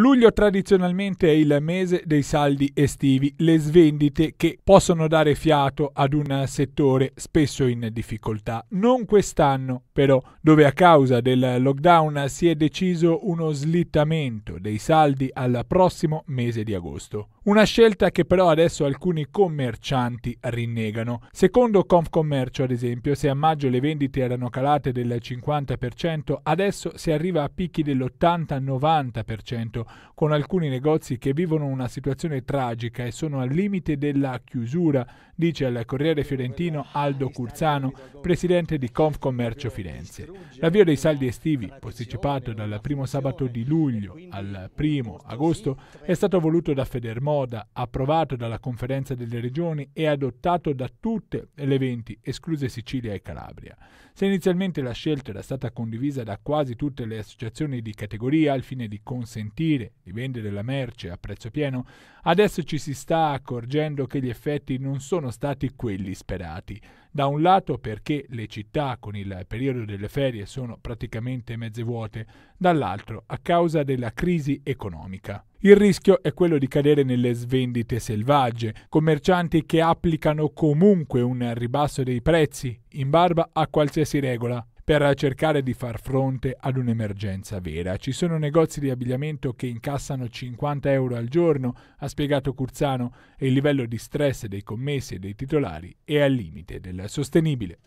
Luglio tradizionalmente è il mese dei saldi estivi, le svendite che possono dare fiato ad un settore spesso in difficoltà. Non quest'anno, però, dove a causa del lockdown si è deciso uno slittamento dei saldi al prossimo mese di agosto. Una scelta che però adesso alcuni commercianti rinnegano. Secondo Confcommercio, ad esempio, se a maggio le vendite erano calate del 50%, adesso si arriva a picchi dell'80-90% con alcuni negozi che vivono una situazione tragica e sono al limite della chiusura, dice al Corriere Fiorentino Aldo Curzano, presidente di Confcommercio Firenze. L'avvio dei saldi estivi, posticipato dal primo sabato di luglio al primo agosto, è stato voluto da Federmoda, approvato dalla Conferenza delle Regioni e adottato da tutte le 20, escluse Sicilia e Calabria. Se inizialmente la scelta era stata condivisa da quasi tutte le associazioni di categoria al fine di consentire aprire e vendere la merce a prezzo pieno, adesso ci si sta accorgendo che gli effetti non sono stati quelli sperati. Da un lato perché le città con il periodo delle ferie sono praticamente mezze vuote, dall'altro a causa della crisi economica. Il rischio è quello di cadere nelle svendite selvagge, commercianti che applicano comunque un ribasso dei prezzi, in barba a qualsiasi regola, per cercare di far fronte ad un'emergenza vera. Ci sono negozi di abbigliamento che incassano 50 euro al giorno, ha spiegato Curzano, e il livello di stress dei commessi e dei titolari è al limite del sostenibile.